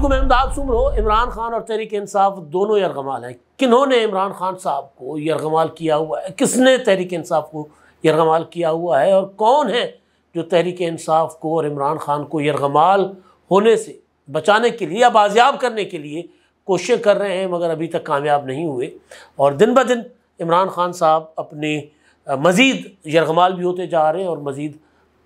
वालेकुम अहमदाब सुमरो इमरान खान और तहरीक इंसाफ दोनों यरगमाल हैं किन्होंने इमरान खान साहब को यरगमाल किया हुआ है किसने तहरीक इंसाफ को यरगमाल किया हुआ है और कौन है जो तहरीक इंसाफ को और इमरान खान को यरगमाल होने से बचाने के लिए या बाजियाब करने के लिए कोशिशें कर रहे हैं मगर अभी तक कामयाब नहीं हुए और दिन ब दिन इमरान खान साहब अपने मज़ीद यरगमाल भी होते जा रहे हैं और मज़ीद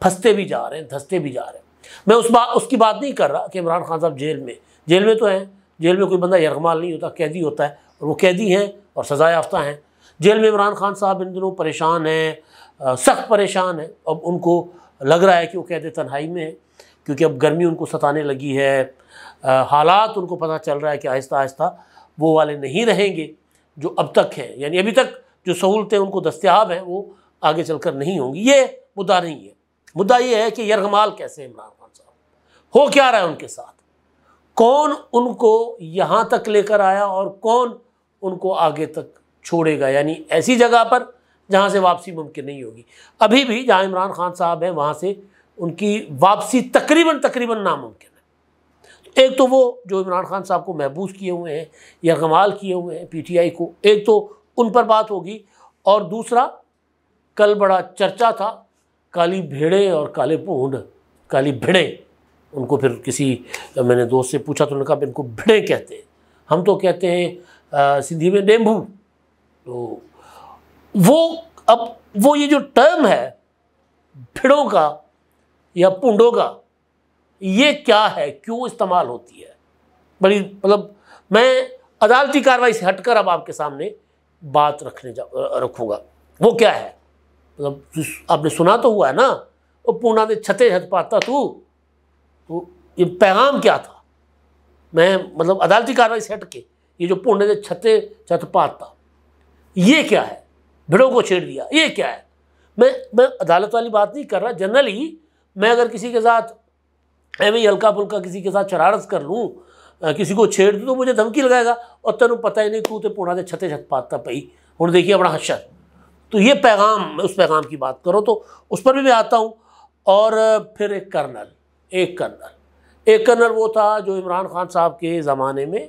फंसते भी जा रहे हैं धंसते भी जा रहे हैं मैं उस बात उसकी बात नहीं कर रहा कि इमरान खान साहब जेल में जेल में तो हैं जेल में कोई बंदा यरगमाल नहीं होता कैदी होता है और वो कैदी हैं और सज़ा याफ्ता हैं जेल में इमरान खान साहब इन दिनों परेशान हैं सख्त परेशान हैं अब उनको लग रहा है कि वो कैद तन्हाई में है क्योंकि अब गर्मी उनको सताने लगी है हालात उनको पता चल रहा है कि आहिस्ता आहिस्ता वो वाले नहीं रहेंगे जो अब तक हैं यानी अभी तक जो सहूलतें उनको दस्तियाब हैं वो आगे चलकर नहीं होंगी ये मुद्दा नहीं है मुद्दा ये है कि यरगमाल कैसे इमरान खान साहब हो क्या रहा है उनके साथ कौन उनको यहाँ तक लेकर आया और कौन उनको आगे तक छोड़ेगा यानी ऐसी जगह पर जहाँ से वापसी मुमकिन नहीं होगी अभी भी जहाँ इमरान खान साहब हैं वहाँ से उनकी वापसी तकरीबन तकरीबन नामुमकिन है एक तो वो जो इमरान खान साहब को महबूस किए हुए हैं या कमाल किए हुए हैं पीटीआई को एक तो उन पर बात होगी और दूसरा कल बड़ा चर्चा था काली भेड़े और काले पूंड काली भिड़े उनको फिर किसी मैंने दोस्त से पूछा तो उन्होंने कहा इनको भिड़े कहते हैं हम तो कहते हैं सिंधी में डेंबू तो वो अब वो ये जो टर्म है भिड़ों का या पुंडों का ये क्या है क्यों इस्तेमाल होती है बड़ी मतलब मैं अदालती कार्रवाई से हटकर अब आपके सामने बात रखने जा रखूँगा वो क्या है मतलब आपने सुना तो हुआ है ना वो पूना दे छते हथ पाता तू तो ये पैगाम क्या था मैं मतलब अदालती कार्रवाई से हट के ये जो पूर्ण दे छते छत पाता ये क्या है भिड़ों को छेड़ दिया ये क्या है मैं मैं अदालत वाली बात नहीं कर रहा जनरली मैं अगर किसी के साथ एवं ही हल्का फुल्का किसी के साथ शरारत कर लूँ किसी को छेड़ दूँ तो मुझे धमकी लगाएगा और तेन पता ही नहीं तू तो पूना दे छते छत पाता पई हूँ देखिए अपना हशर तो ये पैगाम उस पैगाम की बात करो तो उस पर भी मैं आता हूँ और फिर एक कर्नल एक कर्नल एक कर्नल वो था जो इमरान खान साहब के ज़माने में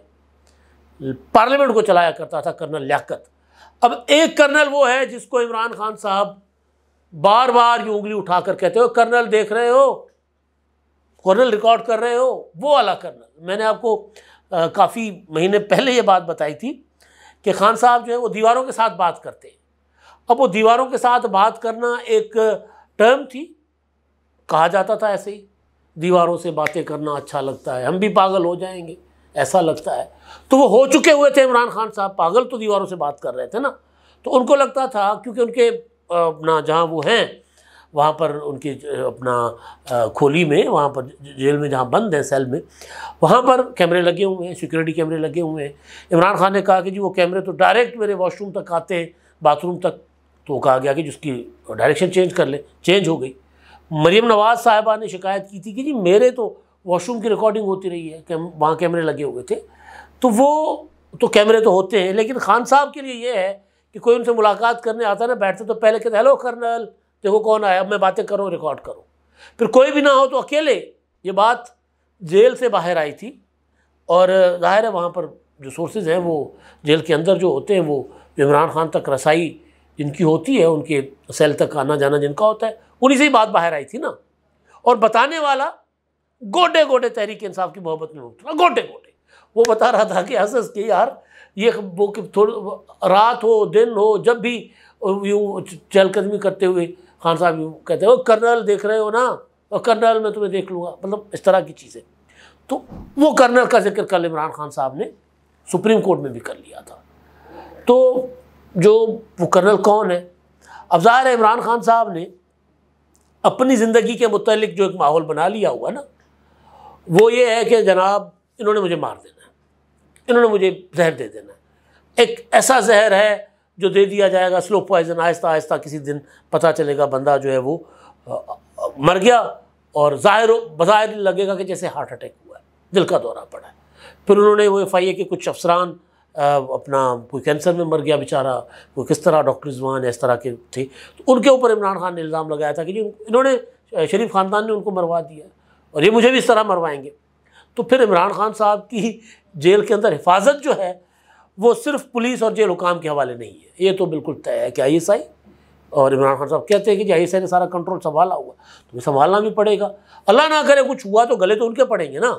पार्लियामेंट को चलाया करता था कर्नल लियाकत अब एक कर्नल वो है जिसको इमरान खान साहब बार बार ये उंगली उठाकर कहते हो कर्नल देख रहे हो कर्नल रिकॉर्ड कर रहे हो वो वाला कर्नल मैंने आपको काफ़ी महीने पहले ये बात बताई थी कि खान साहब जो है वो दीवारों के साथ बात करते हैं अब वो दीवारों के साथ बात करना एक टर्म थी कहा जाता था ऐसे ही दीवारों से बातें करना अच्छा लगता है हम भी पागल हो जाएंगे ऐसा लगता है तो वो हो चुके हुए थे इमरान खान साहब पागल तो दीवारों से बात कर रहे थे ना तो उनको लगता था क्योंकि उनके अपना जहाँ वो हैं वहाँ पर उनके अपना खोली में वहाँ पर जेल में जहाँ बंद है सेल में वहाँ पर कैमरे लगे हुए हैं सिक्योरिटी कैमरे लगे हुए हैं इमरान खान ने कहा कि जी वो कैमरे तो डायरेक्ट मेरे वॉशरूम तक आते हैं बाथरूम तक तो वो कहा गया कि जिसकी डायरेक्शन चेंज कर ले चेंज हो गई मरीम नवाज़ साहिबा ने शिकायत की थी कि जी मेरे तो वॉशरूम की रिकॉर्डिंग होती रही है कैम वहाँ कैमरे लगे हुए थे तो वो तो कैमरे तो होते हैं लेकिन खान साहब के लिए ये है कि कोई उनसे मुलाकात करने आता ना बैठते तो पहले कहते हेलो कर्नल देखो कौन आया अब मैं बातें करूँ रिकॉर्ड करूँ फिर कोई भी ना हो तो अकेले ये बात जेल से बाहर आई थी और ज़ाहिर है वहाँ पर जो सोर्सेज हैं वो जेल के अंदर जो होते हैं वो इमरान खान तक रसाई जिनकी होती है उनके सेल तक आना जाना जिनका होता है उन्हीं से ही बात बाहर आई थी ना और बताने वाला गोडे गोडे तहरीक इंसाफ की मोहब्बत में मुक्त गोडे गोडे वो बता रहा था कि हंस के यार ये वो कि थोड़ा रात हो दिन हो जब भी यूँ चहलकदमी करते हुए खान साहब यूँ कहते हो कर्नल देख रहे हो ना और कर्नल मैं तुम्हें देख लूँगा मतलब इस तरह की चीज़ें तो वो कर्नल का जिक्र कल इमरान खान साहब ने सुप्रीम कोर्ट में भी कर लिया था तो जो वो कर्नल कौन है अब ज़ाहिर इमरान खान साहब ने अपनी ज़िंदगी के मतलब जो एक माहौल बना लिया हुआ ना वो ये है कि जनाब इन्होंने मुझे मार देना इन्होंने मुझे जहर दे देना है एक ऐसा जहर है जो दे दिया जाएगा स्लो पॉइजन आहिस्ता आहिस्ता किसी दिन पता चलेगा बंदा जो है वो मर गया और ज़ाहिर बज़ाहिर लगेगा कि जैसे हार्ट अटैक हुआ है दिल का दौरा पड़ा है फिर उन्होंने वो एफ आई ए के कुछ अफसरान अपना कोई कैंसर में मर गया बेचारा कोई किस तरह डॉक्टर रिजवान इस तरह के थे तो उनके ऊपर इमरान खान ने इल्ज़ाम लगाया था कि जी इन्होंने शरीफ ख़ानदान ने उनको मरवा दिया और ये मुझे भी इस तरह मरवाएंगे तो फिर इमरान खान साहब की जेल के अंदर हिफाजत जो है वो सिर्फ पुलिस और जेल हुकाम के हवाले नहीं है ये तो बिल्कुल तय है कि आई एस आई और इमरान खान साहब कहते हैं कि जी आई एस आई ने सारा कंट्रोल संभाला हुआ तो संभालना भी पड़ेगा अल्लाह ना करे कुछ हुआ तो गले तो उनके पड़ेंगे ना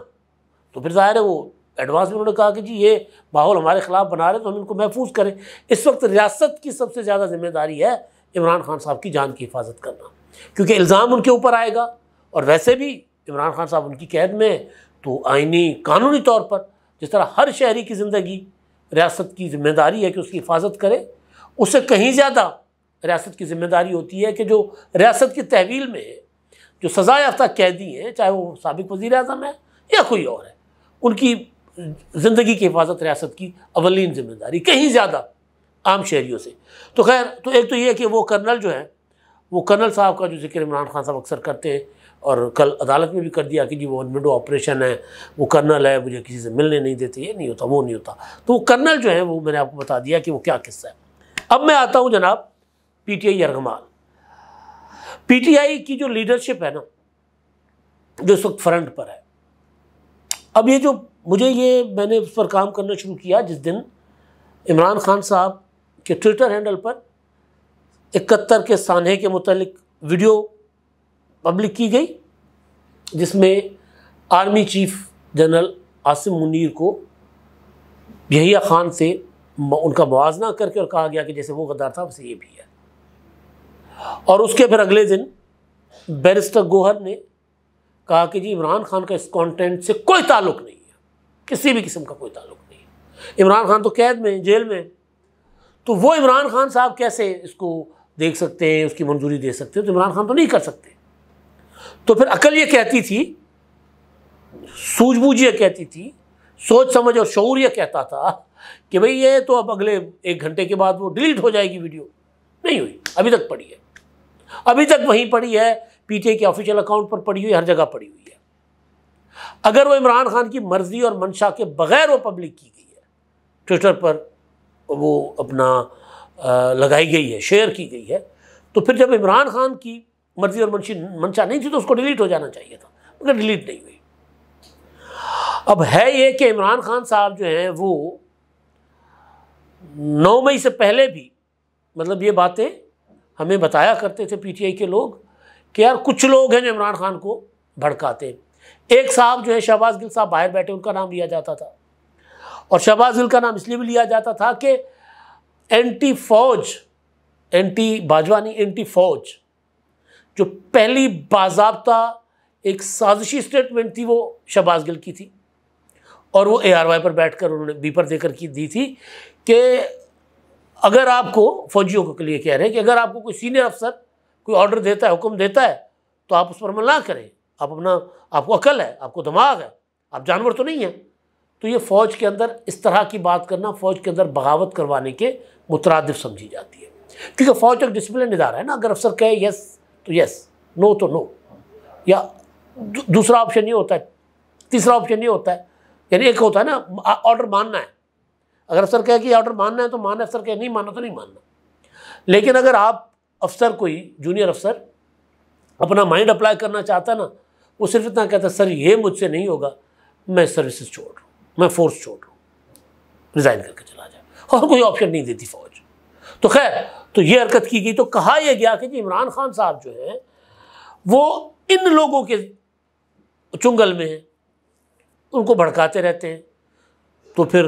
तो फिर ज़ाहिर है वो एडवांस में उन्होंने कहा कि जी ये माहौल हमारे ख़िलाफ़ बना रहे तो हम इनको महफूज करें इस वक्त रियासत की सबसे ज़्यादा जिम्मेदारी है इमरान खान साहब की जान की हिफाजत करना क्योंकि इल्ज़ाम उनके ऊपर आएगा और वैसे भी इमरान खान साहब उनकी कैद में तो आइनी कानूनी तौर पर जिस तरह हर शहरी की ज़िंदगी रियासत की जिम्मेदारी है कि उसकी हिफाजत करे उससे कहीं ज़्यादा रियासत की जिम्मेदारी होती है कि जो रियासत की तहवील में है जो सज़ा याफ्ता कैदी हैं चाहे वो सबक वज़ी अजम है या कोई और है उनकी ज़िंदगी की हिफाजत रियासत की अवलिन जिम्मेदारी कहीं ज़्यादा आम शहरीों से तो खैर तो एक तो ये कि वो कर्नल जो है वो कर्नल साहब का जो जिक्र इमरान खान साहब अक्सर करते हैं और कल अदालत में भी कर दिया कि जी वो विंडो ऑपरेशन है वो कर्नल है मुझे किसी से मिलने नहीं देते ये नहीं होता वो नहीं होता तो वो कर्नल जो है वो मैंने आपको बता दिया कि वो क्या किस्सा है अब मैं आता हूँ जनाब P T I P T I की जो लीडरशिप है ना जो इस वक्त फ्रंट पर है अब ये जो मुझे ये मैंने उस पर काम करना शुरू किया जिस दिन इमरान खान साहब के ट्विटर हैंडल पर इकहत्तर के सानहे के मतलब वीडियो पब्लिक की गई जिसमें army chief general Asim Munir को यहिया खान से उनका मुआजना करके और कहा गया कि जैसे वो गद्दार था वैसे ये भी है और उसके फिर अगले दिन बैरिस्टर गोहर ने कहा कि जी इमरान खान का इस कंटेंट से कोई ताल्लुक नहीं किसी भी किस्म का कोई ताल्लुक नहीं इमरान खान तो कैद में जेल में तो वो इमरान खान साहब कैसे इसको देख सकते हैं उसकी मंजूरी दे सकते हैं तो इमरान खान तो नहीं कर सकते तो फिर अकल ये कहती थी सूझबूझ ये कहती थी सोच समझ और शौर यह कहता था कि भाई ये तो अब अगले एक घंटे के बाद वो डिलीट हो जाएगी वीडियो नहीं हुई अभी तक पड़ी है अभी तक वहीं पड़ी है पीटीए के ऑफिशियल अकाउंट पर पड़ी हुई हर जगह पड़ी हुई अगर वो इमरान खान की मर्ज़ी और मंशा के बगैर वो पब्लिक की गई है ट्विटर पर वो अपना आ, लगाई गई है शेयर की गई है तो फिर जब इमरान खान की मर्ज़ी और मंशी मंशा नहीं थी तो उसको डिलीट हो जाना चाहिए था मगर डिलीट नहीं हुई अब है ये कि इमरान खान साहब जो हैं वो नौ मई से पहले भी मतलब ये बातें हमें बताया करते थे पीटीआई के लोग कि यार कुछ लोग हैं जो इमरान खान को भड़काते हैं एक साहब जो है शहबाज गिल साहब बाहर बैठे उनका नाम लिया जाता था और शहबाज गिल का नाम इसलिए भी लिया जाता था कि एंटी फौज एंटी बाजवानी एंटी फौज जो पहली बाजाबता एक साजिशी स्टेटमेंट थी वो शहबाज गिल की थी और वो ए आर वाई पर बैठकर उन्होंने बीपर देकर की दी थी कि अगर आपको फौजियों के लिए कह रहे हैं कि अगर आपको कोई सीनियर अफसर कोई ऑर्डर देता है हुक्म देता है तो आप उस पर अमल ना करें आप अपना आपको अकल है आपको दिमाग है आप जानवर तो नहीं हैं तो ये फ़ौज के अंदर इस तरह की बात करना फ़ौज के अंदर बगावत करवाने के मुतरद समझी जाती है क्योंकि फ़ौज एक डिसप्लिन इदारा है ना अगर अफसर कहे यस तो यस नो तो नो या दूसरा ऑप्शन ये होता है तीसरा ऑप्शन ये होता है यानी एक होता है ना ऑर्डर मानना है अगर अफसर कहे कि ऑर्डर मानना है तो मानना अफसर कहे नहीं मानना तो नहीं मानना लेकिन अगर आप अफसर कोई जूनियर अफसर अपना माइंड अप्लाई करना चाहता है ना वो सिर्फ इतना कहता सर ये मुझसे नहीं होगा मैं सर्विसेज छोड़ रहा हूँ मैं फोर्स छोड़ रहा हूँ रिज़ाइन करके चला जाए और कोई ऑप्शन नहीं देती फौज तो खैर तो ये हरकत की गई तो कहा यह गया कि जी इमरान खान साहब जो हैं वो इन लोगों के चुंगल में हैं उनको भड़काते रहते हैं तो फिर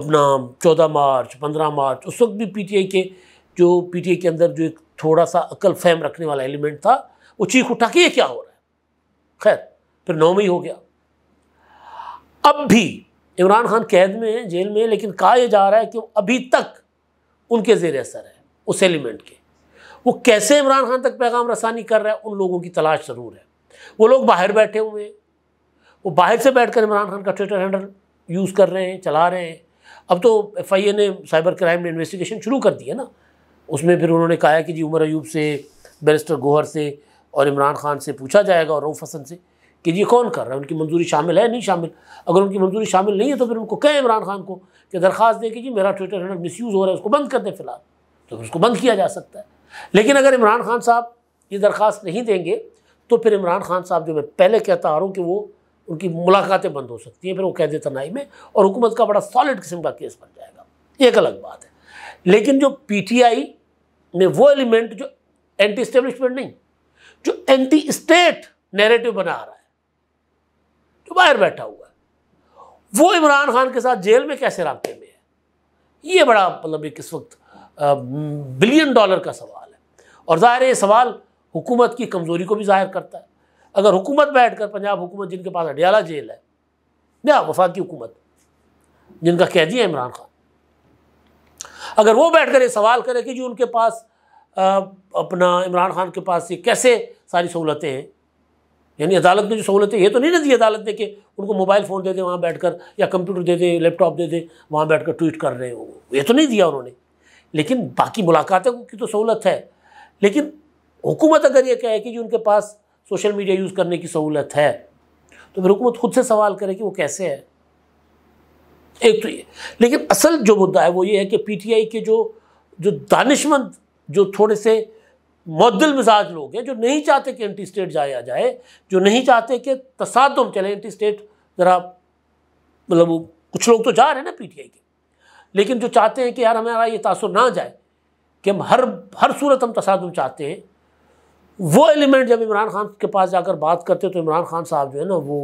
अपना चौदह मार्च पंद्रह मार्च उस वक्त भी पीटीआई के जो पीटीआई के अंदर जो एक थोड़ा सा अकल फैम रखने वाला एलिमेंट था वो चीख उठा के ये क्या हो रहा है खैर फिर नौ में ही हो गया अब भी इमरान खान कैद में है जेल में है लेकिन कहा यह जा रहा है कि अभी तक उनके जेर असर है उस एलिमेंट के वो कैसे इमरान खान तक पैगाम रसानी कर रहा है उन लोगों की तलाश ज़रूर है वो लोग बाहर बैठे हुए हैं वो बाहर से बैठ कर इमरान खान का ट्विटर हैंडल यूज़ कर रहे हैं चला रहे हैं अब तो एफ आई ए ने साइबर क्राइम ने इन्वेस्टिगेशन शुरू कर दी है ना उसमें फिर उन्होंने कहा है कि जी उमर अयूब से बैरिस्टर गोहर से और इमरान खान से पूछा जाएगा और रऊफ हसन से कि ये कौन कर रहा है उनकी मंजूरी शामिल है नहीं शामिल अगर उनकी मंजूरी शामिल नहीं है तो फिर उनको कहें इमरान खान को कि दरख्वास्त दे कि जी मेरा ट्विटर हैंडल मिस यूज़ हो रहा है उसको बंद कर दें फिलहाल तो फिर उसको बंद किया जा सकता है लेकिन अगर इमरान खान साहब ये दरख्वास्त नहीं देंगे तो फिर इमरान खान साहब जो मैं पहले कहता आ रहा हूँ कि वो उनकी मुलाकातें बंद हो सकती हैं फिर वो कैद तनाई में और हुकूमत का बड़ा सॉलिड किस्म का केस बन जाएगा एक अलग बात है लेकिन जो आई में वो एलिमेंट जो एंटी इस्टेब्लिशमेंट नहीं जो एंटी स्टेट नैरेटिव बना रहा है जो बाहर बैठा हुआ है वो इमरान खान के साथ जेल में कैसे रबते में है ये बड़ा मतलब एक इस वक्त बिलियन डॉलर का सवाल है और ज़ाहिर ये सवाल हुकूमत की कमज़ोरी को भी जाहिर करता है अगर हुकूमत बैठ कर पंजाब हुकूमत जिनके पास अडियाला जेल है या वफाकी हुकूमत जिनका कैदी है इमरान खान अगर वो बैठकर ये सवाल करे कि जी उनके पास अपना इमरान खान के पास से कैसे सारी सहूलतें हैं यानी अदालत में जो सहूलतें ये तो नहीं ना दी अदालत ने कि उनको मोबाइल फ़ोन दे दें वहाँ बैठ कर या कंप्यूटर दे दें लैपटॉप दे दें वहाँ बैठ कर ट्वीट कर रहे हो ये तो नहीं दिया उन्होंने लेकिन बाकी मुलाकातों की तो सहूलत है लेकिन हुकूमत अगर ये कहे कि जी उनके पास सोशल मीडिया यूज़ करने की सहूलत है तो फिर हुकूमत खुद से सवाल करे कि वो कैसे है एक तो ये लेकिन असल जो मुद्दा है वो ये है कि पीटीआई के जो जो दानिशमंद जो थोड़े से मद्दिल मिजाज लोग हैं जो नहीं चाहते कि एंटी स्टेट जाया जाए जो नहीं चाहते कि तसादम चले एंटी स्टेट ज़रा मतलब वो कुछ लोग तो जा रहे हैं ना पीटीआई के लेकिन जो चाहते हैं कि यार हमारा ये तासर ना जाए कि हम हर हर सूरत हम तसादम चाहते हैं वो एलिमेंट जब इमरान खान के पास जाकर बात करते तो इमरान खान साहब जो है ना वो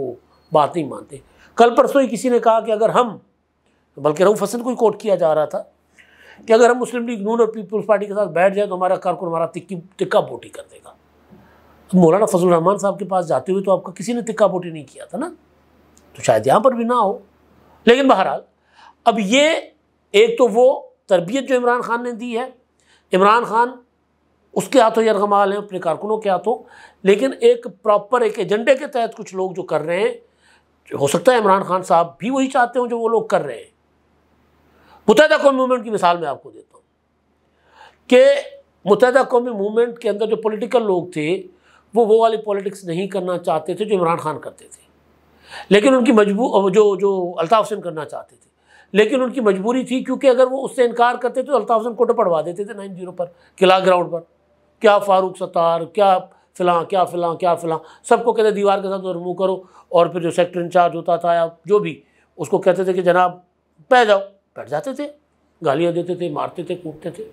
बात नहीं मानते कल परसों ही किसी ने कहा कि अगर हम बल्कि रऊफ हसन को ही कोट किया जा रहा था कि अगर हम मुस्लिम लीग नून और पीपल्स पार्टी के साथ बैठ जाए तो हमारा कारकुन हमारा तिक्की तिक्का बोटी कर देगा तो मौलाना फजल रहमान साहब के पास जाते हुए तो आपका किसी ने तिक्का बोटी नहीं किया था ना तो शायद यहाँ पर भी ना हो लेकिन बहरहाल अब ये एक तो वो तरबियत जो इमरान खान ने दी है इमरान खान उसके हाथों यरगमाल हैं अपने कारकुनों के हाथों लेकिन एक प्रॉपर एक एजेंडे के तहत कुछ लोग जो कर रहे हैं हो सकता है इमरान खान साहब भी वही चाहते हो जो वो लोग कर रहे हैं मुतहदा कौमी मूवमेंट की मिसाल मैं आपको देता हूँ कि मुतहदा कौमी मूवमेंट के अंदर जो पोलिटिकल लोग थे वो वो वाली पॉलिटिक्स नहीं करना चाहते थे जो इमरान खान करते थे लेकिन उनकी मजबूर जो जो अल्ताफ़ हुसैन करना चाहते थे लेकिन उनकी मजबूरी थी क्योंकि अगर वो उससे इनकार करते तो अल्ताफ़ हुसैन कोटे पढ़वा देते थे नाइन जीरो पर किला ग्राउंड पर क्या फारूक सत्तार क्या फ़िलाँ क्या फ़िलाँ क्या फ़िलाँ सबको कहते दीवार के साथ रिमूव करो और फिर जो सेक्टर इंचार्ज होता था या जो भी उसको कहते थे कि जनाब पै जाओ बैठ जाते थे गालियाँ देते थे मारते थे कूटते थे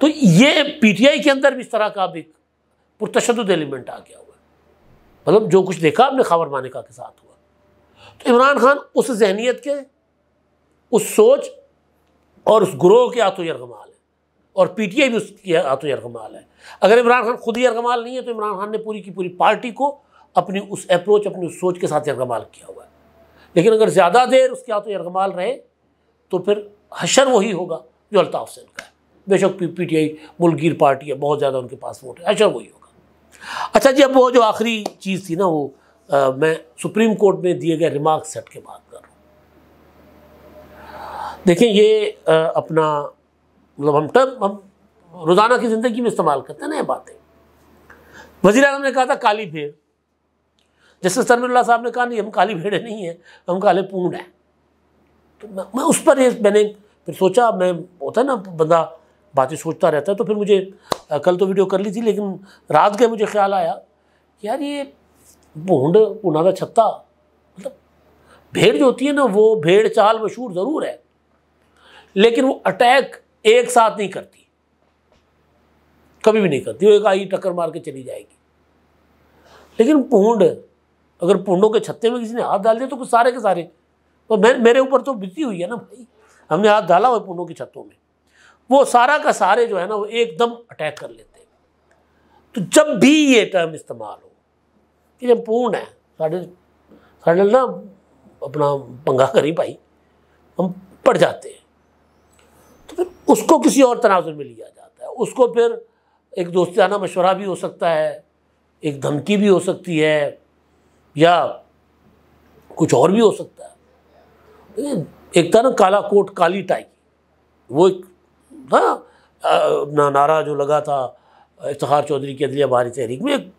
तो ये पीटीआई के अंदर भी इस तरह का अब एक पुरतशद एलिमेंट आ गया हुआ मतलब जो कुछ देखा आपने खबर मानिका के साथ हुआ तो इमरान खान उस जहनीत के उस सोच और उस ग्रोह के आतो यरगमाल है और पीटीआई भी उसके आतो यरगमाल है अगर इमरान खान खुद ही यरगमाल नहीं है तो इमरान खान ने पूरी की पूरी पार्टी को अपनी उस अप्रोच अपनी उस सोच के साथ यरगमाल किया हुआ है लेकिन अगर ज़्यादा देर उसके आतो यरगमाल रहे तो फिर हशर वही होगा जो अल्ताफ हुसैन का है बेशक पी टी आई मुलगीर पार्टी है बहुत ज़्यादा उनके पास वोट है हशर वही होगा अच्छा जी अब वो जो आखिरी चीज़ थी ना वो आ, मैं सुप्रीम कोर्ट में दिए गए रिमार्क सेट के बात कर रहा हूँ देखें ये आ, अपना मतलब हम टर्म हम रोज़ाना की ज़िंदगी में इस्तेमाल करते हैं ना ये बातें वजी अजम ने कहा था काली भेड़ जैसे सरमिल्ला साहब ने कहा नहीं हम काली भेड़े नहीं हैं हम काले पूंड हैं तो मैं, मैं उस पर मैंने फिर सोचा मैं होता है ना बंदा बातें सोचता रहता है तो फिर मुझे कल तो वीडियो कर ली थी लेकिन रात गए मुझे ख्याल आया यार ये भूड का छत्ता मतलब भेड़ जो होती है ना वो भेड़ चाल मशहूर ज़रूर है लेकिन वो अटैक एक साथ नहीं करती कभी भी नहीं करती वो एक आई टक्कर मार के चली जाएगी लेकिन पूंड अगर पूंडों के छत्ते में किसी ने हाथ डाल दिया तो कुछ सारे के सारे और तो मेरे मेरे ऊपर तो बिजली हुई है ना भाई हमने हाथ डाला हुआ पुनों की छतों में वो सारा का सारे जो है ना वो एकदम अटैक कर लेते हैं तो जब भी ये टर्म इस्तेमाल हो कि जब पूर्ण है साढ़े साढ़े ना अपना पंगा करी भाई हम पड़ जाते हैं तो फिर उसको किसी और तनाजुर में लिया जाता है उसको फिर एक दोस्ताना मशवरा भी हो सकता है एक धमकी भी हो सकती है या कुछ और भी हो सकता है एक था ना काला कोट काली टाई वो एक ना अपना नारा जो लगा था इफ्तार चौधरी की अदलिया बहारी तहरीक में एक,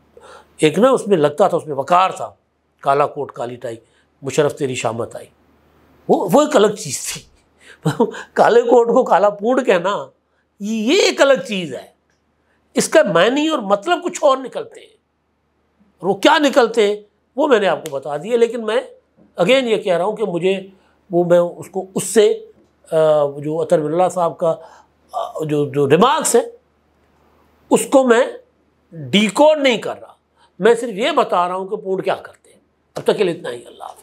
एक ना उसमें लगता था उसमें वकार था काला कोट काली टाई मुशरफ तेरी शामत आई वो वो एक अलग चीज़ थी काले कोट को काला पूर्ण कहना ये एक अलग चीज़ है इसका मैनी और मतलब कुछ और निकलते हैं वो क्या निकलते हैं वो मैंने आपको बता दिया लेकिन मैं अगेन ये कह रहा हूँ कि मुझे वो मैं उसको उससे जो अतर बिल्ला साहब का जो जो रिमार्क्स है उसको मैं डिकोड नहीं कर रहा मैं सिर्फ ये बता रहा हूँ कि पूर्ण क्या करते हैं अब तक के लिए इतना ही अल्लाह